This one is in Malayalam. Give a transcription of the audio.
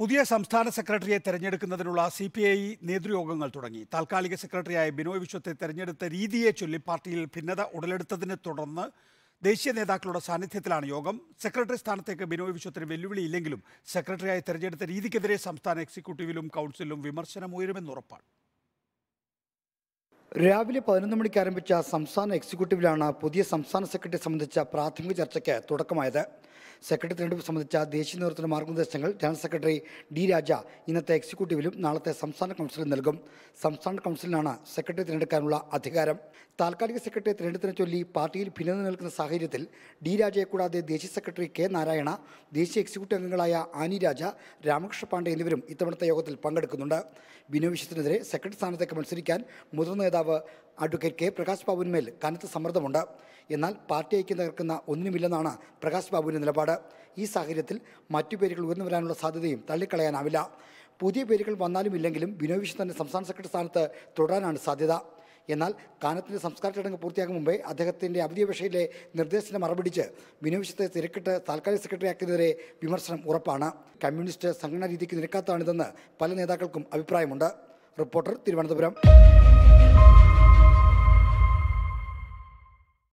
പുതിയ സംസ്ഥാന സെക്രട്ടറിയെ തെരഞ്ഞെടുക്കുന്നതിനുള്ള സി പി ഐ നേതൃയോഗങ്ങൾ തുടങ്ങി താൽക്കാലിക സെക്രട്ടറിയായ ബിനോയ് വിശ്വത്തെ തെരഞ്ഞെടുത്ത രീതിയെ ചൊല്ലി പാർട്ടിയിൽ ഭിന്നത ഉടലെടുത്തതിനെ തുടർന്ന് ദേശീയ നേതാക്കളുടെ സാന്നിധ്യത്തിലാണ് യോഗം സെക്രട്ടറി സ്ഥാനത്തേക്ക് ബിനോയ് വിശ്വത്തിന് വെല്ലുവിളിയില്ലെങ്കിലും സെക്രട്ടറിയായി തെരഞ്ഞെടുത്ത രീതിക്കെതിരെ സംസ്ഥാന എക്സിക്യൂട്ടീവിലും കൗൺസിലും വിമർശനം ഉയരുമെന്നുറപ്പാണ് രാവിലെ പതിനൊന്ന് മണിക്ക് ആരംഭിച്ച സംസ്ഥാന എക്സിക്യൂട്ടീവിലാണ് പുതിയ സംസ്ഥാന സെക്രട്ടറി സംബന്ധിച്ച പ്രാഥമിക ചർച്ചയ്ക്ക് തുടക്കമായത് സെക്രട്ടറി തെരഞ്ഞെടുപ്പ് സംബന്ധിച്ച ദേശീയ നേതൃത്വ മാർഗനിർദ്ദേശങ്ങൾ ജനറൽ സെക്രട്ടറി ഡി രാജ ഇന്നത്തെ എക്സിക്യൂട്ടീവിലും നാളത്തെ സംസ്ഥാന കൗൺസിലും നൽകും സംസ്ഥാന കൗൺസിലിനാണ് സെക്രട്ടറി തിരഞ്ഞെടുക്കാനുള്ള അധികാരം താൽക്കാലിക സെക്രട്ടറി തിരഞ്ഞെടുപ്പിനെ ചൊല്ലി പാർട്ടിയിൽ ഭിന്നത നിൽക്കുന്ന സാഹചര്യത്തിൽ ഡി രാജയെ കൂടാതെ ദേശീയ സെക്രട്ടറി കെ നാരായണ ദേശീയ എക്സിക്യൂട്ടീവ് അംഗങ്ങളായ ആനി രാജ രാമകൃഷ്ണ പാണ്ഡെ എന്നിവരും ഇത്തവണത്തെ യോഗത്തിൽ പങ്കെടുക്കുന്നുണ്ട് ബിനോയ് വിശ്വത്തിനെതിരെ സെക്രട്ടറി സ്ഥാനത്തേക്ക് മത്സരിക്കാൻ മുതിർന്ന നേതാവ് നേതാവ് അഡ്വക്കേറ്റ് കെ പ്രകാശ് ബാബുവിന്മേൽ കനത്ത സമ്മർദ്ദമുണ്ട് എന്നാൽ പാർട്ടി ഐക്യം തകർക്കുന്ന ഒന്നിനുമില്ലെന്നാണ് പ്രകാശ് ബാബുവിൻ്റെ നിലപാട് ഈ സാഹചര്യത്തിൽ മറ്റു പേരുകൾ ഉയർന്നു വരാനുള്ള സാധ്യതയും തള്ളിക്കളയാനാവില്ല പുതിയ പേരുകൾ വന്നാലും ഇല്ലെങ്കിലും ബിനോയ് വിശ്വ തന്നെ സംസ്ഥാന സെക്രട്ടറി സ്ഥാനത്ത് തുടരാനാണ് സാധ്യത എന്നാൽ കാനത്തിൻ്റെ സംസ്കാര ചടങ്ങ് പൂർത്തിയാകും മുമ്പേ അദ്ദേഹത്തിൻ്റെ അവധിയപേക്ഷയിലെ നിർദ്ദേശത്തിന് മറുപിടിച്ച് വിനോവിശത്തെ തിരക്കിട്ട് താൽക്കാലിക സെക്രട്ടറി ആക്കിയതിനെതിരെ വിമർശനം ഉറപ്പാണ് കമ്മ്യൂണിസ്റ്റ് സംഘടനാ രീതിക്ക് നിരക്കാത്തതാണിതെന്ന് പല നേതാക്കൾക്കും അഭിപ്രായമുണ്ട് റിപ്പോർട്ടർ തിരുവനന്തപുരം